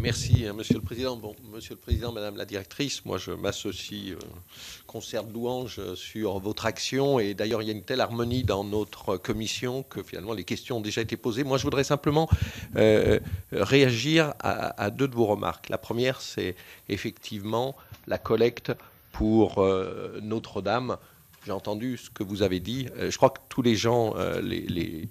merci, hein, Monsieur le Président. Bon, Monsieur le Président, Madame la Directrice, moi, je m'associe, euh, concert euh, sur votre action. Et d'ailleurs, il y a une telle harmonie dans notre commission que finalement, les questions ont déjà été posées. Moi, je voudrais simplement euh, euh, réagir à, deux de vos remarques. La première, c'est effectivement la collecte pour Notre-Dame. J'ai entendu ce que vous avez dit. je crois que tous les gens, les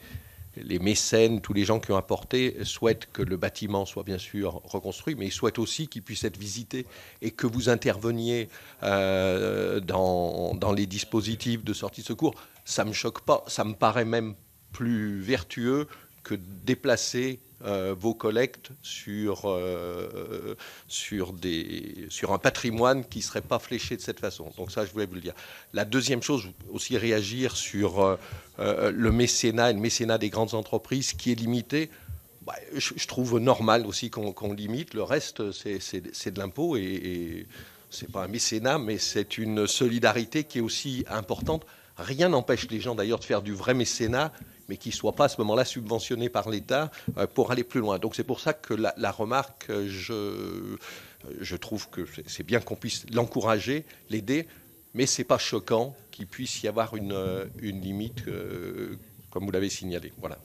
les mécènes, tous les gens qui ont apporté, souhaitent que le bâtiment soit bien sûr reconstruit, mais ils souhaitent aussi qu'il puisse être visité et que vous interveniez euh, dans, dans, les dispositifs de sortie de secours. Ça ne me choque pas, ça me paraît même plus vertueux que déplacer euh, vos collectes sur, euh, sur, un patrimoine qui ne serait pas fléché de cette façon. Donc ça, je voulais vous le dire. La deuxième chose, aussi réagir sur euh, le mécénat et le mécénat des grandes entreprises qui est limité. Bah, je, trouve normal aussi qu'on limite. Le reste, c'est de l'impôt et, et n'est pas un mécénat, mais c'est une solidarité qui est aussi importante. Rien n'empêche les gens d'ailleurs de faire du vrai mécénat mais qui ne soient pas à ce moment-là subventionné par l'État euh, pour aller plus loin. Donc c'est pour ça que la, remarque, euh, euh, je, trouve que c'est bien qu'on puisse l'encourager, l'aider, mais ce n'est pas choquant qu'il puisse y avoir une, limite, comme vous l'avez signalé. Voilà.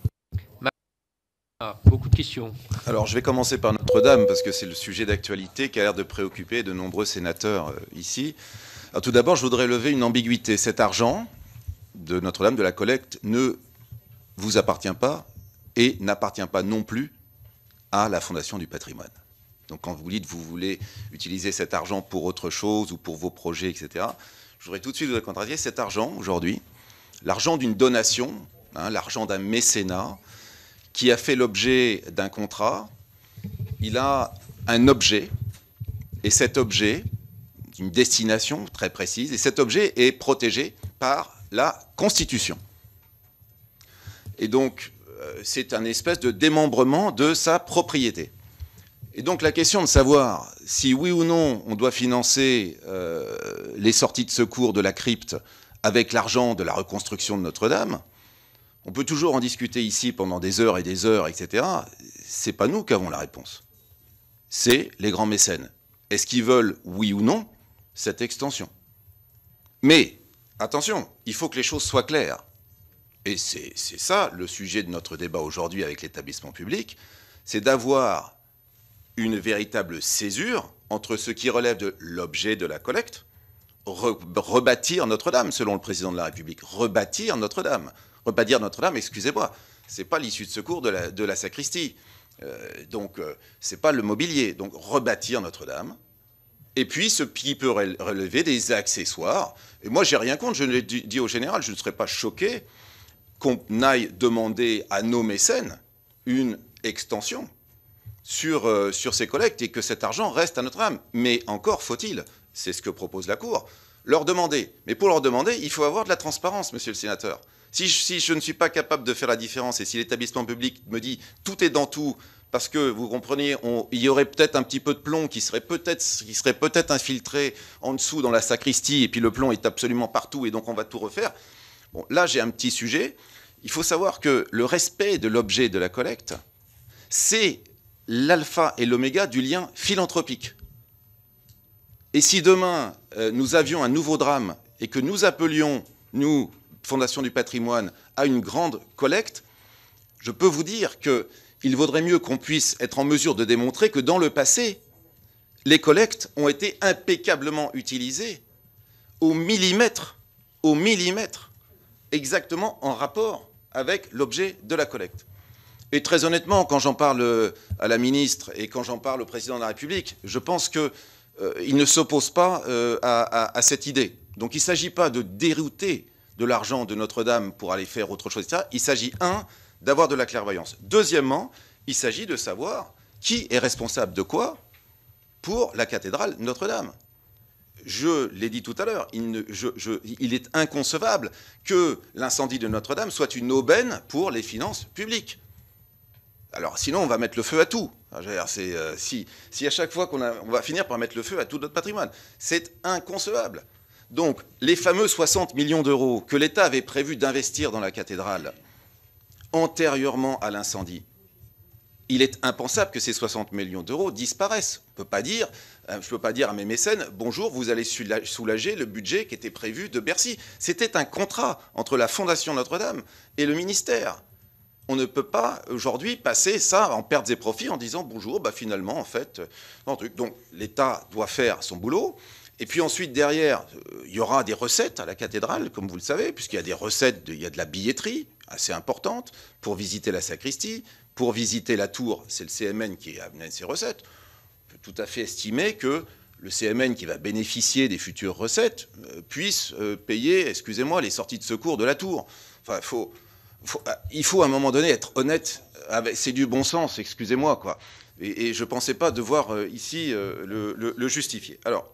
Ah, beaucoup de questions. Alors je vais commencer par Notre-Dame, parce que c'est le sujet d'actualité qui a l'air de préoccuper de nombreux sénateurs ici. tout d'abord, je voudrais lever une ambiguïté. Cet argent de Notre-Dame, de la collecte, ne vous appartient pas et n'appartient pas non plus à la Fondation du patrimoine. Donc quand vous dites vous voulez utiliser cet argent pour autre chose ou pour vos projets, etc., je voudrais tout de suite vous contrarier. Cet argent, aujourd'hui, l'argent d'une donation, hein, l'argent d'un mécénat, qui a fait l'objet d'un contrat, il a un objet, et cet objet, une destination très précise, et cet objet est protégé par la Constitution. Et donc, euh, c'est un espèce de démembrement de sa propriété. Et donc la question de savoir si oui ou non on doit financer euh, les sorties de secours de la crypte avec l'argent de la reconstruction de Notre-Dame, on peut toujours en discuter ici pendant des heures et des heures, etc. C'est pas nous qui avons la réponse. C'est les grands mécènes. Est-ce qu'ils veulent, oui ou non, cette extension Mais attention, il faut que les choses soient claires et c'est ça le sujet de notre débat aujourd'hui avec l'établissement public, c'est d'avoir une véritable césure entre ce qui relève de l'objet de la collecte, rebâtir Notre-Dame, selon le président de la République, rebâtir Notre-Dame, rebâtir Notre-Dame, excusez-moi, c'est pas l'issue de secours de la, sacristie, euh, donc euh, c'est pas le mobilier, donc rebâtir Notre-Dame, et puis ce qui peut relever des accessoires. Et moi, j'ai rien contre, je l'ai dit au général, je ne serais pas choqué qu'on aille demander à nos mécènes une extension sur, euh, sur ces collectes et que cet argent reste à notre âme. Mais encore faut-il, c'est ce que propose la Cour, leur demander. Mais pour leur demander, il faut avoir de la transparence, monsieur le sénateur. Si je, si je ne suis pas capable de faire la différence et si l'établissement public me dit tout est dans tout, parce que vous comprenez, il y aurait peut-être un petit peu de plomb qui serait peut-être qui serait peut-être infiltré en dessous dans la sacristie et puis le plomb est absolument partout et donc on va tout refaire là, j'ai un petit sujet. Il faut savoir que le respect de l'objet de la collecte, c'est l'alpha et l'oméga du lien philanthropique. Et si demain, euh, nous avions un nouveau drame et que nous appelions, nous, Fondation du patrimoine, à une grande collecte, je peux vous dire qu'il vaudrait mieux qu'on puisse être en mesure de démontrer que dans le passé, les collectes ont été impeccablement utilisées au millimètre, au millimètre exactement en rapport avec l'objet de la collecte. Et très honnêtement, quand j'en parle euh, à la ministre et quand j'en parle au président de la République, je pense qu'il euh, ne s'oppose pas euh, à, à, cette idée. Donc il ne s'agit pas de dérouter de l'argent de Notre-Dame pour aller faire autre chose, etc. Il s'agit, un, d'avoir de la clairvoyance. Deuxièmement, il s'agit de savoir qui est responsable de quoi pour la cathédrale Notre-Dame je l'ai dit tout à l'heure, il, est inconcevable que l'incendie de Notre-Dame soit une aubaine pour les finances publiques. Alors sinon, on va mettre le feu à tout. Ah, euh, si, si, à chaque fois qu'on on va finir par mettre le feu à tout notre patrimoine, c'est inconcevable. Donc, les fameux 60 millions d'euros que l'État avait prévu d'investir dans la cathédrale antérieurement à l'incendie, il est impensable que ces 60 millions d'euros disparaissent. peut pas dire, euh, je ne peux pas dire à mes mécènes, bonjour, vous allez soulager le budget qui était prévu de Bercy. C'était un contrat entre la Fondation Notre-Dame et le ministère. On ne peut pas aujourd'hui passer ça en pertes et profits en disant bonjour, bah finalement en fait, non, euh, Donc l'État doit faire son boulot. Et puis ensuite, derrière, euh, il y aura des recettes à la cathédrale, comme vous le savez, puisqu'il y a des recettes, il y a de la billetterie assez importante pour visiter la sacristie, pour visiter la tour, c'est le CMN qui amené ses recettes. On peut tout à fait estimer que le CMN qui va bénéficier des futures recettes euh, puisse euh, payer, excusez-moi, les sorties de secours de la tour. Enfin, faut, euh, il faut à un moment donné être honnête. C'est du bon sens, excusez-moi, quoi. Et, je ne pensais pas devoir ici le, le, justifier. Alors.